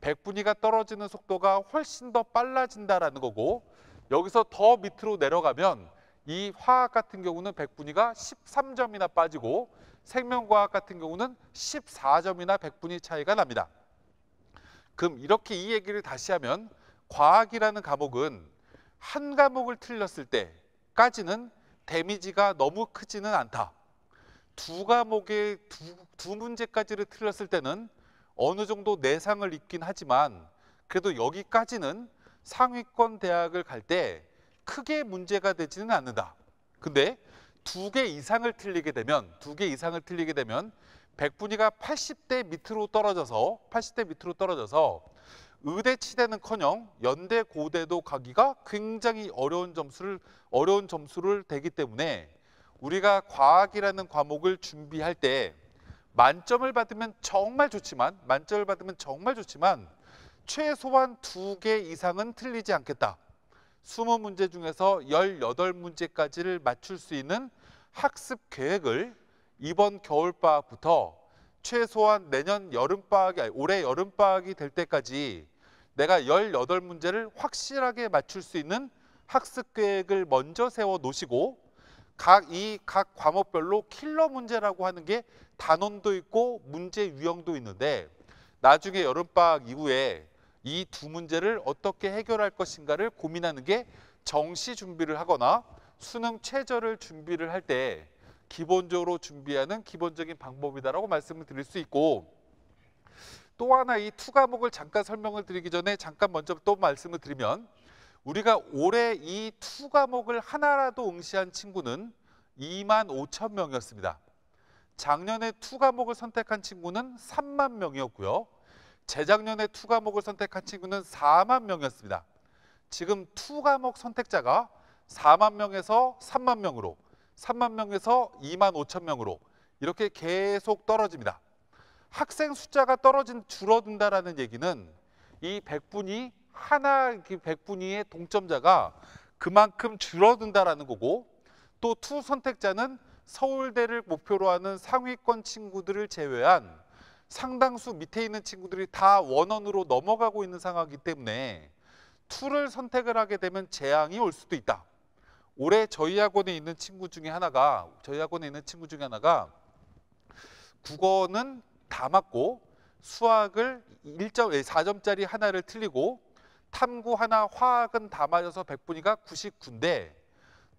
백분위가 떨어지는 속도가 훨씬 더 빨라진다라는 거고 여기서 더 밑으로 내려가면 이 화학 같은 경우는 백분위가 13점이나 빠지고 생명과학 같은 경우는 14점이나 백분위 차이가 납니다. 그럼 이렇게 이 얘기를 다시 하면 과학이라는 과목은 한 과목을 틀렸을 때까지는 데미지가 너무 크지는 않다. 두 과목의 두, 두 문제까지를 틀렸을 때는 어느 정도 내상을 입긴 하지만 그래도 여기까지는 상위권 대학을 갈 때 크게 문제가 되지는 않는다. 근데 두 개 이상을 틀리게 되면 두 개 이상을 틀리게 되면 백분위가 80대 밑으로 떨어져서 80대 밑으로 떨어져서 의대 치대는커녕 연대 고대도 가기가 굉장히 어려운 점수를 어려운 점수를 대기 때문에 우리가 과학이라는 과목을 준비할 때 만점을 받으면 정말 좋지만 만점을 받으면 정말 좋지만 최소한 두 개 이상은 틀리지 않겠다. 20문제 중에서 18문제까지를 맞출 수 있는 학습 계획을 이번 겨울방학부터 최소한 내년 여름방학이 아니 올해 여름방학이 될 때까지 내가 열여덟 문제를 확실하게 맞출 수 있는 학습 계획을 먼저 세워 놓으시고 각 이각 각 과목별로 킬러 문제라고 하는 게 단원도 있고 문제 유형도 있는데 나중에 여름방학 이후에 이 두 문제를 어떻게 해결할 것인가를 고민하는 게 정시 준비를 하거나 수능 최저를 준비를 할때 기본적으로 준비하는 기본적인 방법이다라고 말씀을 드릴 수 있고 또 하나 이 투 과목을 잠깐 설명을 드리기 전에 잠깐 먼저 또 말씀을 드리면 우리가 올해 이 투 과목을 하나라도 응시한 친구는 2만 5천 명이었습니다. 작년에 투 과목을 선택한 친구는 3만 명이었고요. 재작년에 투 과목을 선택한 친구는 4만 명이었습니다. 지금 투 과목 선택자가 4만 명에서 3만 명으로 3만 명에서 2만 5천 명으로 이렇게 계속 떨어집니다. 학생 숫자가 떨어진 줄어든다라는 얘기는 이백분위 하나 그 백분위의 동점자가 그만큼 줄어든다라는 거고 또 투 선택자는 서울대를 목표로 하는 상위권 친구들을 제외한 상당수 밑에 있는 친구들이 다 원원으로 넘어가고 있는 상황이기 때문에 투를 선택을 하게 되면 재앙이 올 수도 있다. 올해 저희 학원에 있는 친구 중에 하나가 저희 학원에 있는 친구 중에 하나가 국어는 다 맞고 수학을 1점, 4점짜리 예, 하나를 틀리고 탐구 하나, 화학은 다 맞아서 1 0 0분위가 99인데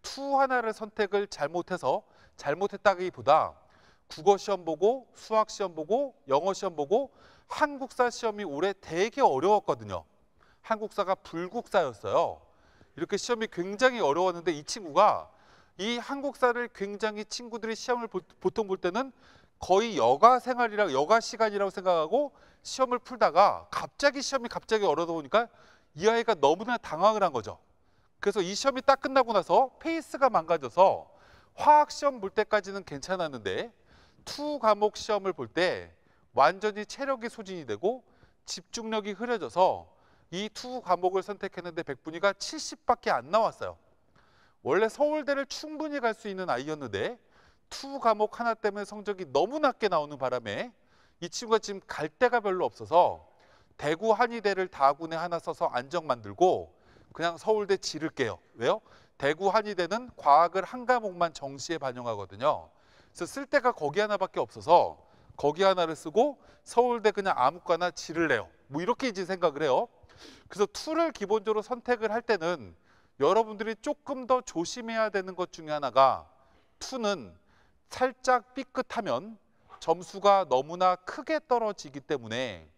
투 하나를 선택을 잘못해서 잘못했다기보다 국어 시험 보고 수학 시험 보고 영어 시험 보고 한국사 시험이 올해 되게 어려웠거든요. 한국사가 불국사였어요. 이렇게 시험이 굉장히 어려웠는데 이 친구가 이 한국사를 굉장히 친구들이 시험을 보통 볼 때는 거의 여가 생활이라 여가 시간이라고 생각하고 시험을 풀다가 갑자기 시험이 갑자기 어려워보니까 이 아이가 너무나 당황을 한 거죠. 그래서 이 시험이 딱 끝나고 나서 페이스가 망가져서 화학 시험 볼 때까지는 괜찮았는데 투 과목 시험을 볼 때 완전히 체력이 소진이 되고 집중력이 흐려져서 이두 과목을 선택했는데 백분위가 70밖에 안 나왔어요. 원래 서울대를 충분히 갈 수 있는 아이였는데 투 과목 하나 때문에 성적이 너무 낮게 나오는 바람에 이 친구가 지금 갈 데가 별로 없어서 대구 한의대를 다군에 하나 써서 안정 만들고 그냥 서울대 지를게요. 왜요? 대구 한의대는 과학을 한 과목만 정시에 반영하거든요. 그래서 쓸 데가 거기 하나밖에 없어서 거기 하나를 쓰고 서울대 그냥 아무거나 지를래요. 뭐 이렇게 이제 생각을 해요. 그래서 툴을 기본적으로 선택을 할 때는 여러분들이 조금 더 조심해야 되는 것 중에 하나가 투는 살짝 삐끗하면 점수가 너무나 크게 떨어지기 때문에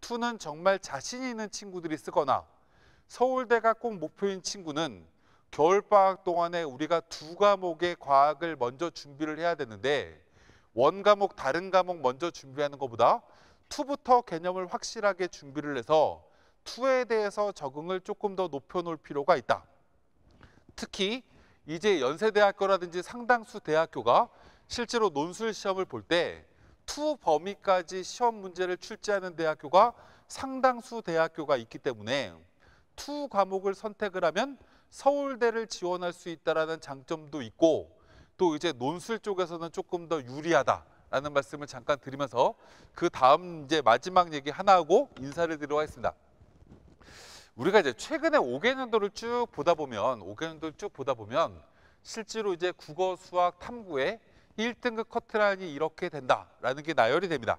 투는 정말 자신 있는 친구들이 쓰거나 서울대가 꼭 목표인 친구는 겨울방학 동안에 우리가 두 과목의 과학을 먼저 준비를 해야 되는데 원 과목 다른 과목 먼저 준비하는 것보다 투부터 개념을 확실하게 준비를 해서 투에 대해서 적응을 조금 더 높여놓을 필요가 있다. 특히 이제 연세대학교라든지 상당수 대학교가 실제로 논술 시험을 볼 때 투 범위까지 시험 문제를 출제하는 대학교가 상당수 대학교가 있기 때문에 투 과목을 선택을 하면 서울대를 지원할 수 있다는 장점도 있고 또 이제 논술 쪽에서는 조금 더 유리하다라는 말씀을 잠깐 드리면서 그 다음 이제 마지막 얘기 하나 하고 인사를 드리도록 하겠습니다. 우리가 이제 최근에 5개년도를 쭉 보다 보면 5개년도를 쭉 보다 보면 실제로 이제 국어, 수학, 탐구에 1등급 커트라인이 이렇게 된다라는 게 나열이 됩니다.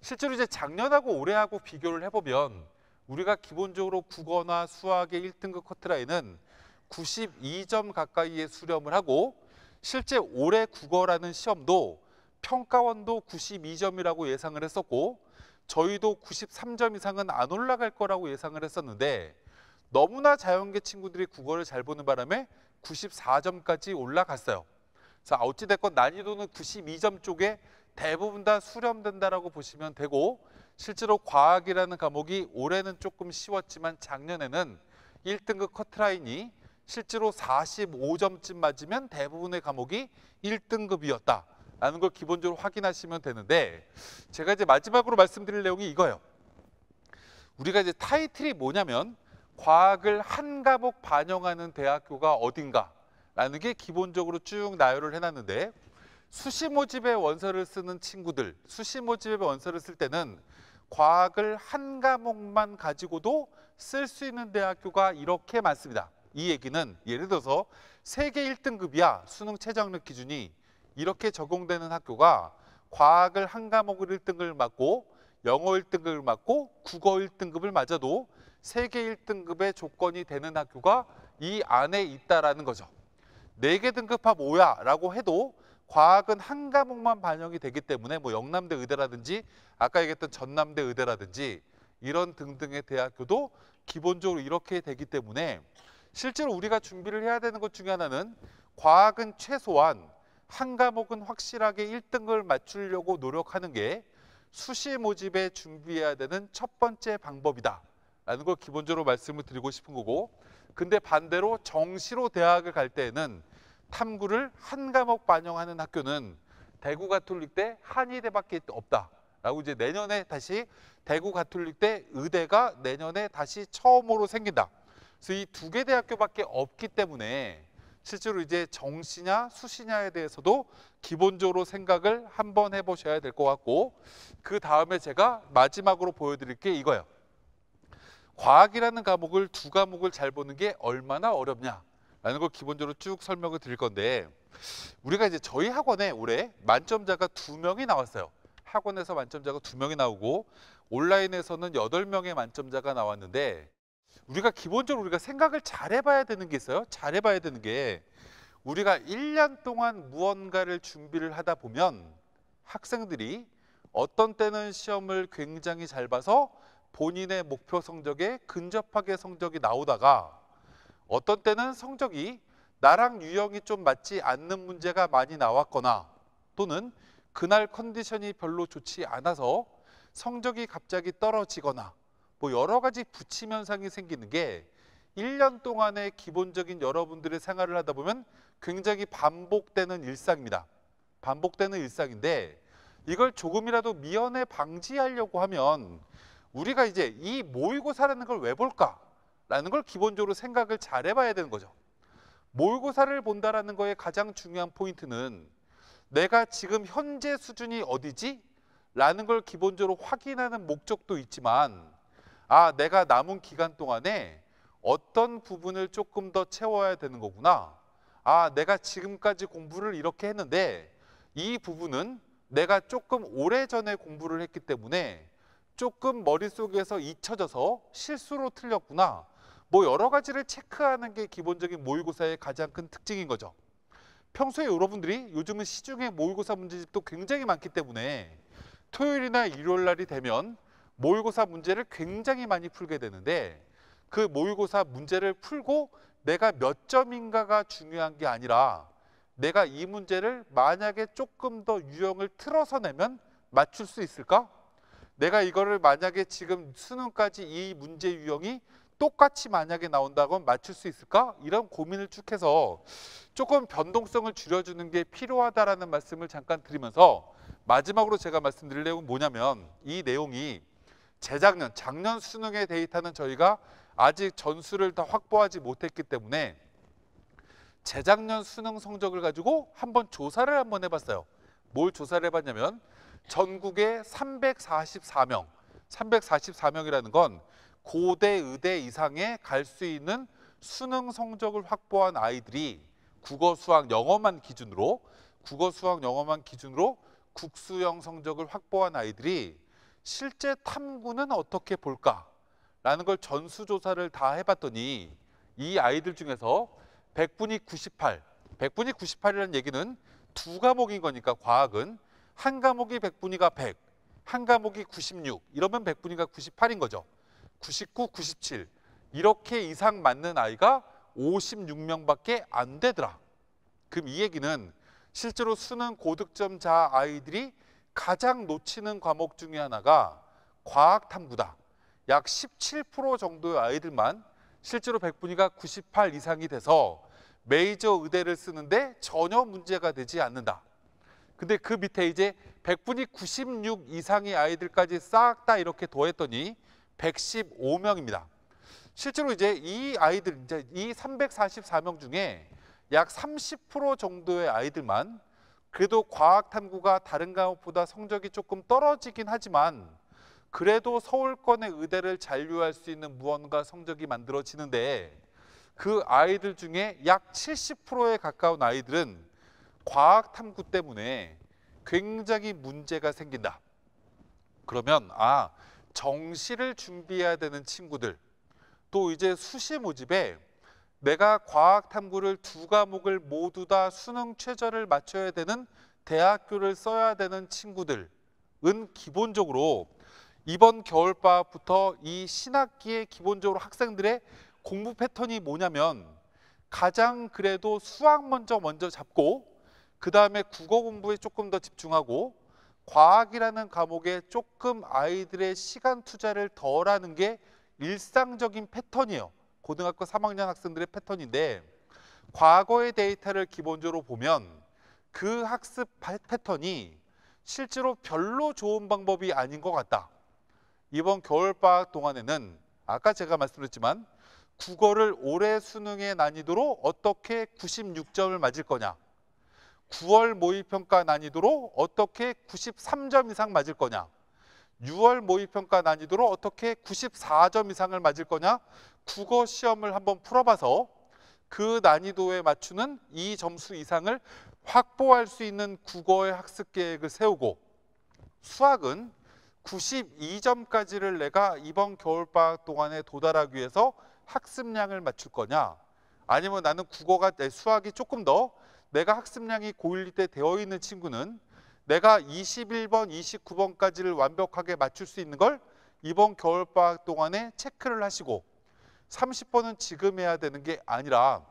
실제로 이제 작년하고 올해하고 비교를 해보면 우리가 기본적으로 국어나 수학의 1등급 커트라인은 92점 가까이에 수렴을 하고 실제 올해 국어라는 시험도 평가원도 92점이라고 예상을 했었고 저희도 93점 이상은 안 올라갈 거라고 예상을 했었는데 너무나 자연계 친구들이 국어를 잘 보는 바람에 94점까지 올라갔어요. 자, 어찌됐건 난이도는 92점 쪽에 대부분 다 수렴된다라고 보시면 되고 실제로 과학이라는 과목이 올해는 조금 쉬웠지만 작년에는 1등급 커트라인이 실제로 45점쯤 맞으면 대부분의 과목이 1등급이었다. 라는 걸 기본적으로 확인하시면 되는데 제가 이제 마지막으로 말씀드릴 내용이 이거예요. 우리가 이제 타이틀이 뭐냐면 과학을 한 과목 반영하는 대학교가 어딘가라는 게 기본적으로 쭉 나열을 해놨는데 수시 모집의 원서를 쓰는 친구들, 수시 모집의 원서를 쓸 때는 과학을 한 과목만 가지고도 쓸 수 있는 대학교가 이렇게 많습니다. 이 얘기는 예를 들어서 세계 1등급이야 수능 최저학력 기준이 이렇게 적용되는 학교가 과학을 한 과목을 1등급을 맞고 영어 1등급을 맞고 국어 1등급을 맞아도 세계 1등급의 조건이 되는 학교가 이 안에 있다라는 거죠. 네 개 등급합 5야라고 해도 과학은 한 과목만 반영이 되기 때문에 뭐 영남대 의대라든지 아까 얘기했던 전남대 의대라든지 이런 등등의 대학교도 기본적으로 이렇게 되기 때문에 실제로 우리가 준비를 해야 되는 것 중에 하나는 과학은 최소한 한 과목은 확실하게 1등을 맞추려고 노력하는 게 수시 모집에 준비해야 되는 첫 번째 방법이다. 라는 걸 기본적으로 말씀을 드리고 싶은 거고 근데 반대로 정시로 대학을 갈 때에는 탐구를 한 과목 반영하는 학교는 대구 가톨릭 대 한의대밖에 없다. 라고 이제 내년에 다시 대구 가톨릭 대 의대가 내년에 다시 처음으로 생긴다. 그래서 이 두 개 대학교밖에 없기 때문에 실제로 이제 정시냐 수시냐에 대해서도 기본적으로 생각을 한번 해보셔야 될 것 같고 그 다음에 제가 마지막으로 보여드릴 게 이거예요. 과학이라는 과목을 두 과목을 잘 보는 게 얼마나 어렵냐라는 걸 기본적으로 쭉 설명을 드릴 건데 우리가 이제 저희 학원에 올해 만점자가 두 명이 나왔어요. 학원에서 만점자가 두 명이 나오고 온라인에서는 여덟 명의 만점자가 나왔는데 우리가 기본적으로 우리가 생각을 잘 해봐야 되는 게 있어요. 잘 해봐야 되는 게 우리가 1년 동안 무언가를 준비를 하다 보면 학생들이 어떤 때는 시험을 굉장히 잘 봐서 본인의 목표 성적에 근접하게 성적이 나오다가 어떤 때는 성적이 나랑 유형이 좀 맞지 않는 문제가 많이 나왔거나 또는 그날 컨디션이 별로 좋지 않아서 성적이 갑자기 떨어지거나 뭐 여러 가지 부침 현상이 생기는 게 1년 동안의 기본적인 여러분들의 생활을 하다 보면 굉장히 반복되는 일상입니다. 반복되는 일상인데 이걸 조금이라도 미연에 방지하려고 하면 우리가 이제 이 모의고사라는 걸 왜 볼까라는 걸 기본적으로 생각을 잘 해봐야 되는 거죠. 모의고사를 본다라는 거의 가장 중요한 포인트는 내가 지금 현재 수준이 어디지? 라는 걸 기본적으로 확인하는 목적도 있지만 아, 내가 남은 기간 동안에 어떤 부분을 조금 더 채워야 되는 거구나. 아, 내가 지금까지 공부를 이렇게 했는데 이 부분은 내가 조금 오래전에 공부를 했기 때문에 조금 머릿속에서 잊혀져서 실수로 틀렸구나. 뭐 여러 가지를 체크하는 게 기본적인 모의고사의 가장 큰 특징인 거죠. 평소에 여러분들이 요즘은 시중에 모의고사 문제집도 굉장히 많기 때문에 토요일이나 일요일 날이 되면 모의고사 문제를 굉장히 많이 풀게 되는데 그 모의고사 문제를 풀고 내가 몇 점인가가 중요한 게 아니라 내가 이 문제를 만약에 조금 더 유형을 틀어서 내면 맞출 수 있을까? 내가 이거를 만약에 지금 수능까지 이 문제 유형이 똑같이 만약에 나온다고 면 맞출 수 있을까? 이런 고민을 쭉 해서 조금 변동성을 줄여주는 게 필요하다라는 말씀을 잠깐 드리면서 마지막으로 제가 말씀드릴 내용은 뭐냐면 이 내용이 재작년, 작년 수능의 데이터는 저희가 아직 전수를 다 확보하지 못했기 때문에 재작년 수능 성적을 가지고 한번 조사를 한번 해봤어요. 뭘 조사를 해봤냐면 전국에 344명, 344명이라는 건 고대, 의대 이상에 갈 수 있는 수능 성적을 확보한 아이들이 국어, 수학, 영어만 기준으로 국어, 수학, 영어만 기준으로 국수형 성적을 확보한 아이들이 실제 탐구는 어떻게 볼까라는 걸 전수조사를 다 해봤더니 이 아이들 중에서 100분이 98, 100분이 98이라는 얘기는 두 과목인 거니까 과학은 한 과목이 100분이가 100, 한 과목이 96, 이러면 100분이가 98인 거죠. 99, 97 이렇게 이상 맞는 아이가 56명밖에 안 되더라. 그럼 이 얘기는 실제로 수능 고득점자 아이들이 가장 놓치는 과목 중에 하나가 과학 탐구다. 약 17% 정도의 아이들만 실제로 백분위가 98 이상이 돼서 메이저 의대를 쓰는데 전혀 문제가 되지 않는다. 근데 그 밑에 이제 백분위 96 이상의 아이들까지 싹 다 이렇게 더했더니 115명입니다. 실제로 이제 이 아이들, 이제 이 344명 중에 약 30% 정도의 아이들만 그래도 과학 탐구가 다른 과목보다 성적이 조금 떨어지긴 하지만 그래도 서울권의 의대를 잔류할 수 있는 무언가 성적이 만들어지는데 그 아이들 중에 약 70%에 가까운 아이들은 과학 탐구 때문에 굉장히 문제가 생긴다. 그러면 아 정시를 준비해야 되는 친구들 또 이제 수시 모집에 내가 과학 탐구를 두 과목을 모두 다 수능 최저를 맞춰야 되는 대학교를 써야 되는 친구들은 기본적으로 이번 겨울방학부터 이 신학기에 기본적으로 학생들의 공부 패턴이 뭐냐면 가장 그래도 수학 먼저 먼저 잡고 그 다음에 국어 공부에 조금 더 집중하고 과학이라는 과목에 조금 아이들의 시간 투자를 덜 하는 게 일상적인 패턴이에요. 고등학교 3학년 학생들의 패턴인데 과거의 데이터를 기본적으로 보면 그 학습 패턴이 실제로 별로 좋은 방법이 아닌 것 같다. 이번 겨울방학 동안에는 아까 제가 말씀드렸지만 국어를 올해 수능의 난이도로 어떻게 96점을 맞을 거냐 9월 모의평가 난이도로 어떻게 93점 이상 맞을 거냐 6월 모의평가 난이도로 어떻게 94점 이상을 맞을 거냐 국어 시험을 한번 풀어봐서 그 난이도에 맞추는 이 점수 이상을 확보할 수 있는 국어의 학습 계획을 세우고 수학은 92점까지를 내가 이번 겨울방학 동안에 도달하기 위해서 학습량을 맞출 거냐 아니면 나는 국어가 내 수학이 조금 더 내가 학습량이 고1 때 되어 있는 친구는 내가 21번, 29번까지를 완벽하게 맞출 수 있는 걸 이번 겨울방학 동안에 체크를 하시고 30번은 지금 해야 되는 게 아니라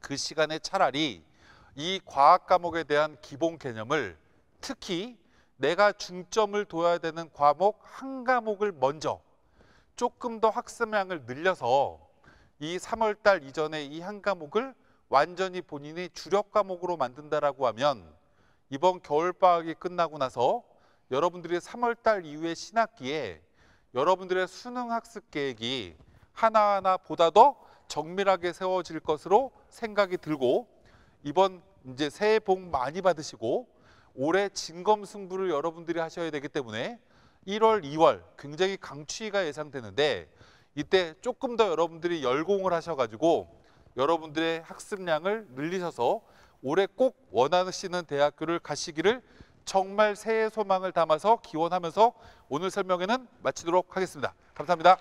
그 시간에 차라리 이 과학 과목에 대한 기본 개념을 특히 내가 중점을 둬야 되는 과목 한 과목을 먼저 조금 더 학습량을 늘려서 이 3월 달 이전에 이 한 과목을 완전히 본인이 주력 과목으로 만든다라고 하면 이번 겨울 방학이 끝나고 나서 여러분들이 3월 달 이후의 신학기에 여러분들의 수능 학습 계획이 하나하나 보다 더 정밀하게 세워질 것으로 생각이 들고 이번 이제 새해 복 많이 받으시고 올해 진검 승부를 여러분들이 하셔야 되기 때문에 1월, 2월 굉장히 강추위가 예상되는데 이때 조금 더 여러분들이 열공을 하셔가지고 여러분들의 학습량을 늘리셔서 올해 꼭 원하시는 대학교를 가시기를 정말 새해 소망을 담아서 기원하면서 오늘 설명회는 마치도록 하겠습니다. 감사합니다.